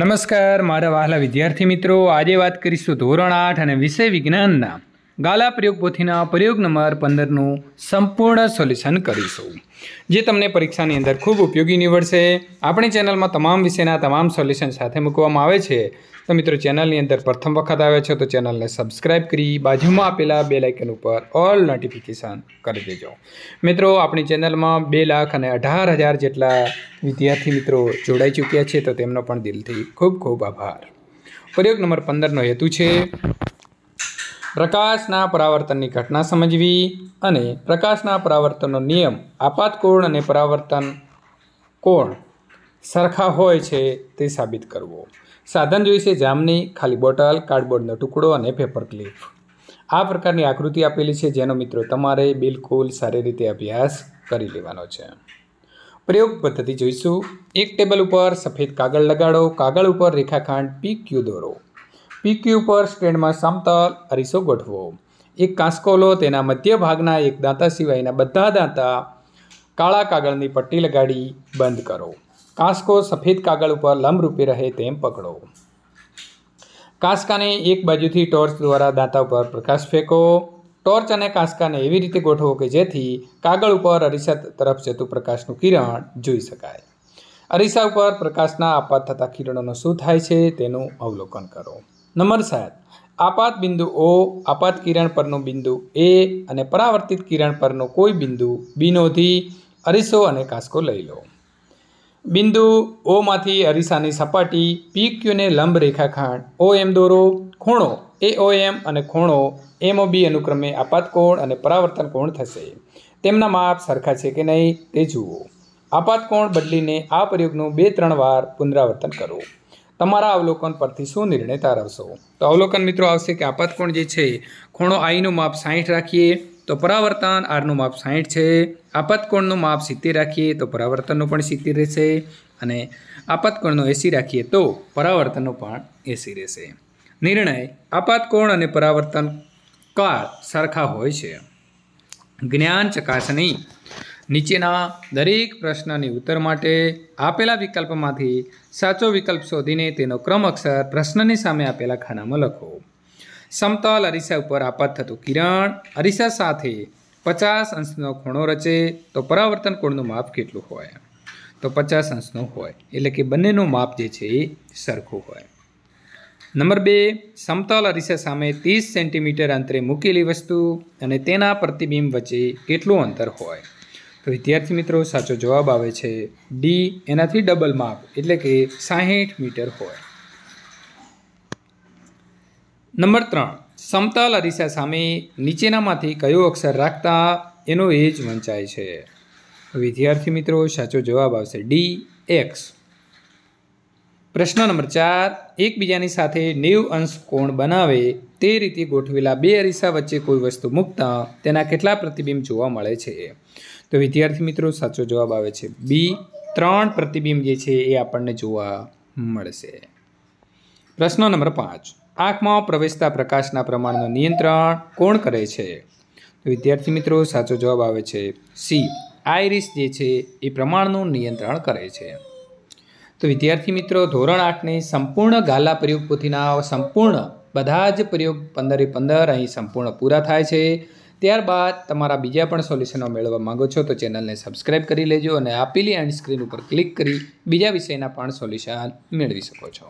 નમસ્કાર મારા વહાલા વિદ્યાર્થી મિત્રો આજે વાત કરીશું ધોરણ આઠ અને વિષય વિજ્ઞાનના ગાલા પ્રયોગ પોથીના પ્રયોગ નંબર પંદરનું સંપૂર્ણ સોલ્યુશન કરીશું જે તમને પરીક્ષાની અંદર ખૂબ ઉપયોગી નીવડશે આપણી ચેનલમાં તમામ વિષયના તમામ સોલ્યુશન સાથે મૂકવામાં આવે છે તો મિત્રો ચેનલની અંદર પ્રથમ વખત આવ્યા છો તો ચેનલને સબસ્ક્રાઇબ કરી બાજુમાં આપેલા બે લાઇકન ઉપર ઓલ નોટિફિકેશન કરી દેજો મિત્રો આપણી ચેનલમાં બે લાખ અને અઢાર હજાર જેટલા વિદ્યાર્થી મિત્રો જોડાઈ ચૂક્યા છે તો તેમનો પણ દિલથી ખૂબ ખૂબ આભાર પ્રયોગ નંબર પંદરનો હેતુ છે પ્રકાશના પરાવર્તનની ઘટના સમજવી અને પ્રકાશના પરાવર્તનનો નિયમ આપાત અને પરાવર્તન કોણ સરખા હોય છે તે સાબિત કરવો સાધન જોઈશે જામની ખાલી બોટલ કાર્ડબોર્ડનો ટુકડો અને પેપર ક્લિપ આ પ્રકારની આકૃતિ આપેલી છે જેનો મિત્રો તમારે બિલકુલ સારી રીતે અભ્યાસ કરી લેવાનો છે પ્રયોગ પદ્ધતિ જોઈશું એક ટેબલ ઉપર સફેદ કાગળ લગાડો કાગળ ઉપર રેખાખંડ પી ક્યુ દોરો PQ ઉપર સ્ટેન્ડમાં સમતલ અરીસો ગોઠવો એક કાંસકો લો તેના મધ્ય ભાગના એક દાંતા સિવાયના બધા દાંતા કાળા કાગળની પટ્ટી લગાડી બંધ કરો કાંસકો સફેદ કાગળ ઉપર લંબરૂપે રહે તેમ પકડો કાંસકાને એક બાજુથી ટોર્ચ દ્વારા દાંતા ઉપર પ્રકાશ ફેંકો ટોર્ચ અને કાંસકાને એવી રીતે ગોઠવો કે જેથી કાગળ ઉપર અરીસા તરફ જતું પ્રકાશનું કિરણ જોઈ શકાય અરીસા ઉપર પ્રકાશના આપાત થતા કિરણોનો શું થાય છે તેનું અવલોકન કરો નંબર સાત આપાત બિંદુ ઓ આપાત કિરણ પરનું બિંદુ એ અને પરાવર્તિત કિરણ પરનું કોઈ બિંદુ બિનોધી અરીસો અને કાસ્કો લઈ લો બિંદુ ઓમાંથી અરીસાની સપાટી પી ક્યુને લંબ રેખાખંડ ઓ એમ દોરો ખૂણો એ ઓ એમ અને ખૂણો એમ ઓ બી અનુક્રમે આપાત કોણ અને પરાવર્તન કોણ થશે તેમના માપ સરખા છે કે નહીં તે જુઓ આપાત કોણ બદલીને આ પ્રયોગનું બે ત્રણ વાર પુનરાવર્તન કરો તમારા અવલોકન પરથી શું નિર્ણય તારવશો તો અવલોકન મિત્રો આવશે કે આપાતકોણ જે છે ખૂણો આઈનું માપ સાહીઠ રાખીએ તો પરાવર્તન આરનું માપ સાહીઠ છે આપાતકોણનું માપ સિત્તેર રાખીએ તો પરાવર્તનનું પણ સિત્તેર રહેશે અને આપાતકોણનું એસી રાખીએ તો પરાવર્તનનું પણ એસી રહેશે નિર્ણય આપાતકોણ અને પરાવર્તન કાર સરખા હોય છે જ્ઞાન ચકાસણી નીચેના દરેક પ્રશ્નની ઉત્તર માટે આપેલા વિકલ્પમાંથી સાચો વિકલ્પ શોધીને તેનો ક્રમ અક્ષર પ્રશ્નની સામે આપેલા ખાનામાં લખો સમતલ અરીસા ઉપર આપાત થતું કિરણ અરીસા સાથે પચાસ અંશનો ખૂણો રચે તો પરાવર્તન કોણનું માપ કેટલું હોય તો પચાસ અંશનું હોય એટલે કે બંનેનું માપ જે છે એ સરખું હોય નંબર બે સમતલ અરીસા સામે ત્રીસ સેન્ટીમીટર અંતરે મૂકેલી વસ્તુ અને તેના પ્રતિબિંબ વચ્ચે કેટલું અંતર હોય તો વિદ્યાર્થી મિત્રો સાચો જવાબ આવે છે ડી એનાથી ડબલ માપ એટલે કે સાહીઠ મીટર હોય નંબર ત્રણ સમતાલ અરીસા સામે નીચેનામાંથી કયો અક્ષર રાખતા એનો એજ વંચાય છે વિદ્યાર્થી મિત્રો સાચો જવાબ આવશે ડી એક્સ પ્રશ્ન નંબર ચાર એકબીજાની સાથે નેવ અંશ કોણ બનાવે તે રીતે ગોઠવેલા બે અરીસા વચ્ચે કોઈ વસ્તુ મૂકતા તેના કેટલા પ્રતિબિંબ જોવા મળે છે તો વિદ્યાર્થી મિત્રો સાચો જવાબ આવે છે બી ત્રણ પ્રતિબિંબ જે છે એ આપણને જોવા મળશે પ્રશ્ન નંબર પાંચ આંખમાં પ્રવેશતા પ્રકાશના પ્રમાણનું નિયંત્રણ કોણ કરે છે તો વિદ્યાર્થી મિત્રો સાચો જવાબ આવે છે સી આઈરિસ જે છે એ પ્રમાણનું નિયંત્રણ કરે છે તો વિદ્યાર્થી મિત્રો ધોરણ આઠની સંપૂર્ણ ગાલા પ્રયોગ પોથીના સંપૂર્ણ બધા જ પ્રયોગ પંદરે પંદર અહીં સંપૂર્ણ પૂરા થાય છે ત્યારબાદ તમારા બીજા પણ સોલ્યુશનો મેળવવા માગો છો તો ચેનલને સબસ્ક્રાઈબ કરી લેજો અને આપેલી એન્ડ સ્ક્રીન ઉપર ક્લિક કરી બીજા વિષયના પણ સોલ્યુશન મેળવી શકો છો